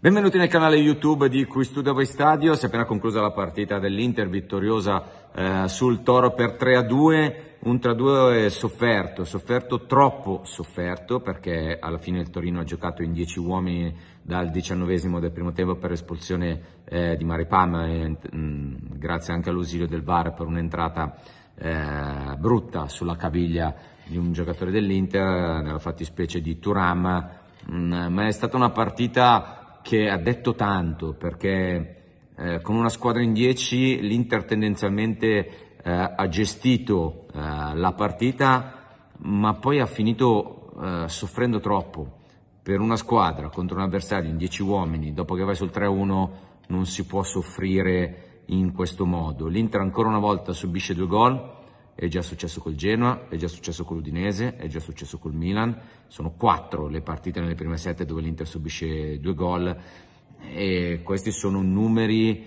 Benvenuti nel canale YouTube di Qui Studio Voi Stadio, si è appena conclusa la partita dell'Inter vittoriosa eh, sul Toro per 3 a 2, un 3 a 2 sofferto, sofferto troppo sofferto perché alla fine il Torino ha giocato in 10 uomini dal 19 del primo tempo per espulsione eh, di Maripam, e, mh, mm, grazie anche all'ausilio del VAR per un'entrata eh, brutta sulla caviglia di un giocatore dell'Inter, nella fattispecie di Turam, mh, mm, ma è stata una partita che ha detto tanto perché eh, con una squadra in 10 l'Inter tendenzialmente eh, ha gestito eh, la partita ma poi ha finito eh, soffrendo troppo per una squadra contro un avversario in 10 uomini dopo che vai sul 3-1 non si può soffrire in questo modo l'Inter ancora una volta subisce due gol è già successo col Genoa, è già successo con l'Udinese, è già successo col Milan. Sono quattro le partite nelle prime sette dove l'Inter subisce due gol. E questi sono numeri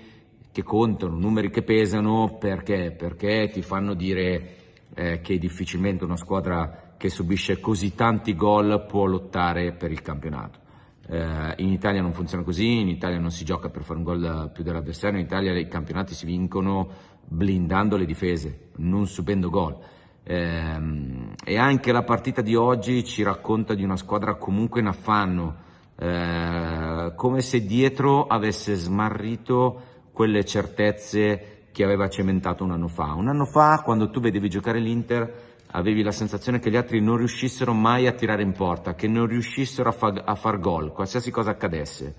che contano, numeri che pesano perché? Perché ti fanno dire eh, che difficilmente una squadra che subisce così tanti gol può lottare per il campionato. Eh, in Italia non funziona così, in Italia non si gioca per fare un gol più dell'avversario, in Italia i campionati si vincono blindando le difese, non subendo gol. Ehm, e anche la partita di oggi ci racconta di una squadra comunque in affanno, eh, come se dietro avesse smarrito quelle certezze che aveva cementato un anno fa. Un anno fa, quando tu vedevi giocare l'Inter, avevi la sensazione che gli altri non riuscissero mai a tirare in porta, che non riuscissero a, fa- a far gol, qualsiasi cosa accadesse.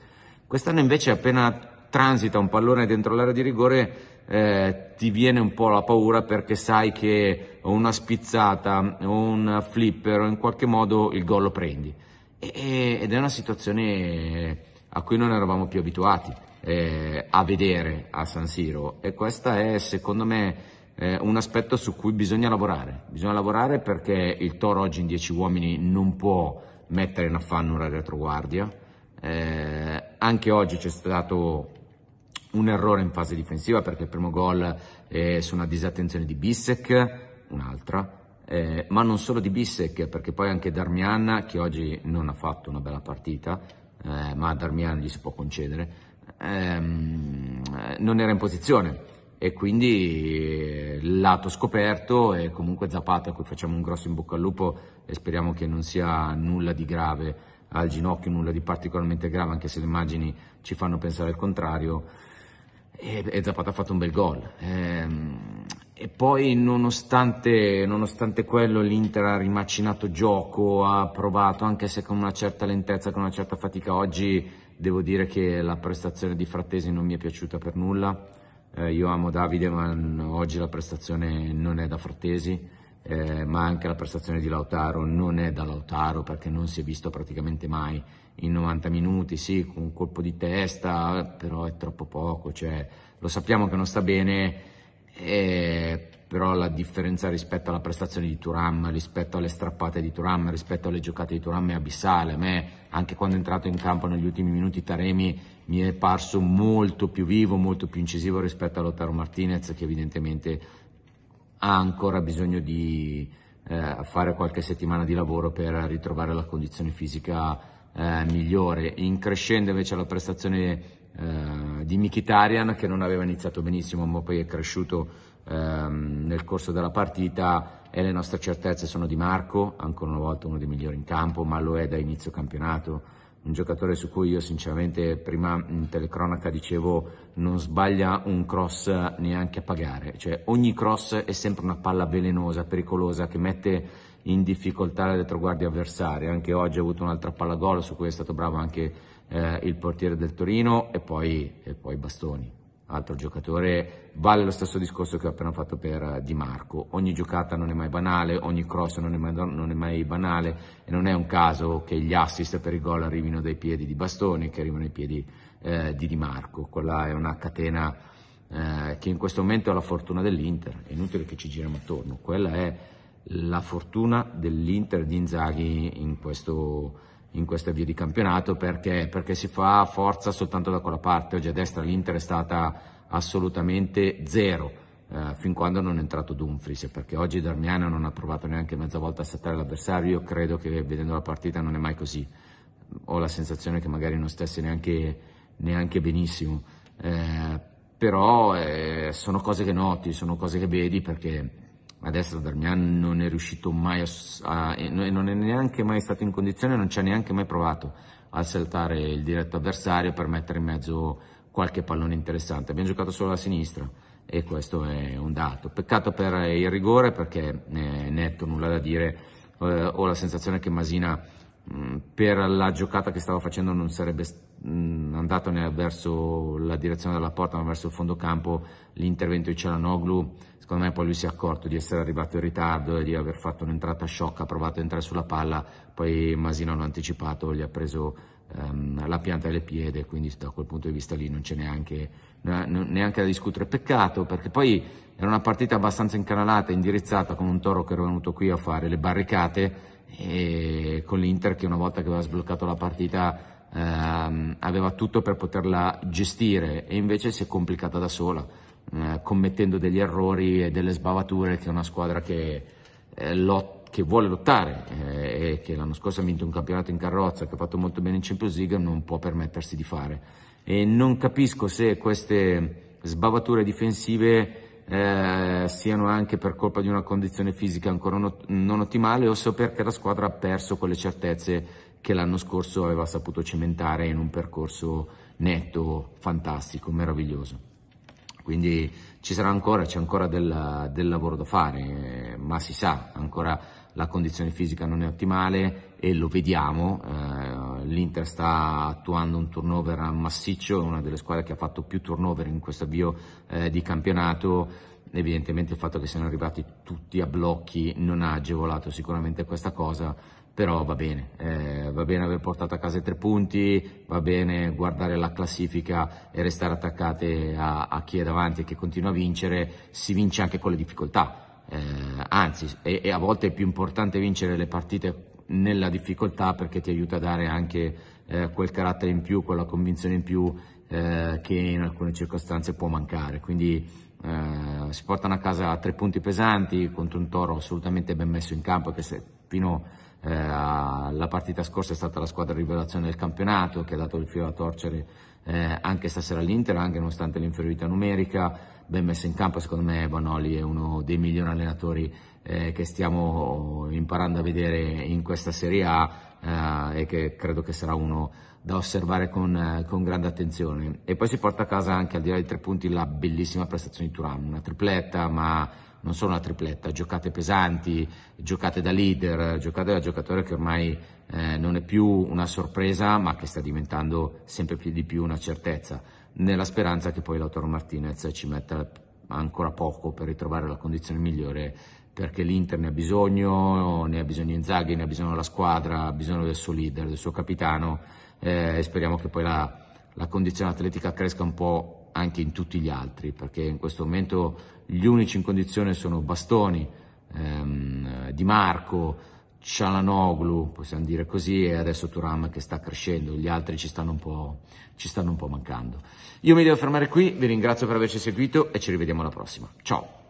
Quest'anno invece, appena transita un pallone dentro l'area di rigore eh, ti viene un po' la paura perché sai che una spizzata o un flipper o in qualche modo il gol lo prendi e, ed è una situazione eh, a cui non eravamo più abituati eh, a vedere a San Siro e questo è secondo me eh, un aspetto su cui bisogna lavorare bisogna lavorare perché il Toro oggi in 10 uomini non può mettere in affanno una retroguardia eh, anche oggi c'è stato un errore in fase difensiva perché il primo gol è su una disattenzione di Bissek, un'altra, eh, ma non solo di Bissek perché poi anche Darmian, che oggi non ha fatto una bella partita, eh, ma a Darmian gli si può concedere, ehm, non era in posizione e quindi eh, lato scoperto e comunque Zapata a cui facciamo un grosso in bocca al lupo e speriamo che non sia nulla di grave al ginocchio, nulla di particolarmente grave anche se le immagini ci fanno pensare al contrario e, Zapata ha fatto un bel gol. Ehm, e poi nonostante, nonostante quello l'Inter ha rimacinato gioco, ha provato anche se con una certa lentezza, con una certa fatica. Oggi devo dire che la prestazione di Frattesi non mi è piaciuta per nulla. Eh, io amo Davide ma oggi la prestazione non è da Frattesi, eh, ma anche la prestazione di Lautaro non è da Lautaro perché non si è visto praticamente mai in 90 minuti, sì, con un colpo di testa, però è troppo poco, cioè, lo sappiamo che non sta bene, eh, però la differenza rispetto alla prestazione di Turam, rispetto alle strappate di Turam, rispetto alle giocate di Turam è abissale. A me, anche quando è entrato in campo negli ultimi minuti, Taremi mi è parso molto più vivo, molto più incisivo rispetto a Lotaro Martinez, che evidentemente ha ancora bisogno di eh, fare qualche settimana di lavoro per ritrovare la condizione fisica eh, migliore, in crescendo invece la prestazione eh, di Mkhitaryan che non aveva iniziato benissimo ma poi è cresciuto ehm, nel corso della partita e le nostre certezze sono di Marco, ancora una volta uno dei migliori in campo, ma lo è da inizio campionato un giocatore su cui io sinceramente prima in telecronaca dicevo non sbaglia un cross neanche a pagare, cioè ogni cross è sempre una palla velenosa, pericolosa che mette in difficoltà la retroguardia avversaria, anche oggi ha avuto un'altra palla gol su cui è stato bravo anche eh, il portiere del Torino e poi, e poi Bastoni altro giocatore, vale lo stesso discorso che ho appena fatto per eh, Di Marco, ogni giocata non è mai banale, ogni cross non è mai, non è mai banale e non è un caso che gli assist per il gol arrivino dai piedi di Bastoni che arrivano ai piedi eh, di Di Marco, quella è una catena eh, che in questo momento è la fortuna dell'Inter, è inutile che ci giriamo attorno, quella è la fortuna dell'Inter di Inzaghi in questo momento in questa via di campionato perché, perché si fa forza soltanto da quella parte. Oggi a destra l'Inter è stata assolutamente zero. Uh, fin quando non è entrato Dumfries, perché oggi Darmiano non ha provato neanche mezza volta a saltare l'avversario, io credo che vedendo la partita non è mai così, ho la sensazione che magari non stesse neanche, neanche benissimo, eh, però eh, sono cose che noti, sono cose che vedi perché a destra Darmian non è riuscito mai a, e non è neanche mai stato in condizione, non ci ha neanche mai provato a saltare il diretto avversario per mettere in mezzo qualche pallone interessante. Abbiamo giocato solo a sinistra e questo è un dato. Peccato per il rigore perché è eh, netto, nulla da dire. Eh, ho la sensazione che Masina mm, per la giocata che stava facendo non sarebbe mm, andato né verso la direzione della porta ma verso il fondo campo. L'intervento di Cialanoglu secondo me poi lui si è accorto di essere arrivato in ritardo e di aver fatto un'entrata sciocca, ha provato ad entrare sulla palla, poi Masino hanno anticipato, gli ha preso ehm, la pianta delle piede, quindi da quel punto di vista lì non c'è neanche, neanche, da discutere. Peccato perché poi era una partita abbastanza incanalata, indirizzata con un toro che era venuto qui a fare le barricate e con l'Inter che una volta che aveva sbloccato la partita ehm, aveva tutto per poterla gestire e invece si è complicata da sola eh, commettendo degli errori e delle sbavature che è una squadra che, eh, lot, che vuole lottare eh, e che l'anno scorso ha vinto un campionato in carrozza, che ha fatto molto bene in Champions League, non può permettersi di fare. E non capisco se queste sbavature difensive eh, siano anche per colpa di una condizione fisica ancora non, non ottimale o se perché la squadra ha perso quelle certezze che l'anno scorso aveva saputo cementare in un percorso netto, fantastico, meraviglioso. Quindi ci sarà ancora, c'è ancora del, del lavoro da fare, eh, ma si sa, ancora la condizione fisica non è ottimale e lo vediamo. Eh, L'Inter sta attuando un turnover massiccio, è una delle squadre che ha fatto più turnover in questo avvio eh, di campionato. Evidentemente il fatto che siano arrivati tutti a blocchi non ha agevolato sicuramente questa cosa però va bene, eh, va bene aver portato a casa i tre punti, va bene guardare la classifica e restare attaccate a, a chi è davanti e che continua a vincere, si vince anche con le difficoltà, eh, anzi e, e a volte è più importante vincere le partite nella difficoltà perché ti aiuta a dare anche eh, quel carattere in più, quella convinzione in più eh, che in alcune circostanze può mancare. Quindi eh, si portano a casa tre punti pesanti contro un toro assolutamente ben messo in campo che se, fino eh, la partita scorsa è stata la squadra rivelazione del campionato che ha dato il filo a torcere eh, anche stasera all'Inter, anche nonostante l'inferiorità numerica, ben messo in campo secondo me Banoli è uno dei migliori allenatori eh, che stiamo imparando a vedere in questa Serie A eh, e che credo che sarà uno da osservare con, eh, con, grande attenzione. E poi si porta a casa anche al di là dei tre punti la bellissima prestazione di Turan, una tripletta ma non sono una tripletta, giocate pesanti, giocate da leader, giocate da giocatore che ormai eh, non è più una sorpresa ma che sta diventando sempre più di più una certezza, nella speranza che poi l'autore Martinez ci metta ancora poco per ritrovare la condizione migliore perché l'Inter ne ha bisogno, ne ha bisogno Inzaghi, ne ha bisogno la squadra, ha bisogno del suo leader, del suo capitano eh, e speriamo che poi la, la condizione atletica cresca un po' anche in tutti gli altri, perché in questo momento gli unici in condizione sono Bastoni, ehm, Di Marco, Cialanoglu, possiamo dire così, e adesso Turam che sta crescendo, gli altri ci stanno, un po', ci stanno un po' mancando. Io mi devo fermare qui, vi ringrazio per averci seguito e ci rivediamo alla prossima. Ciao!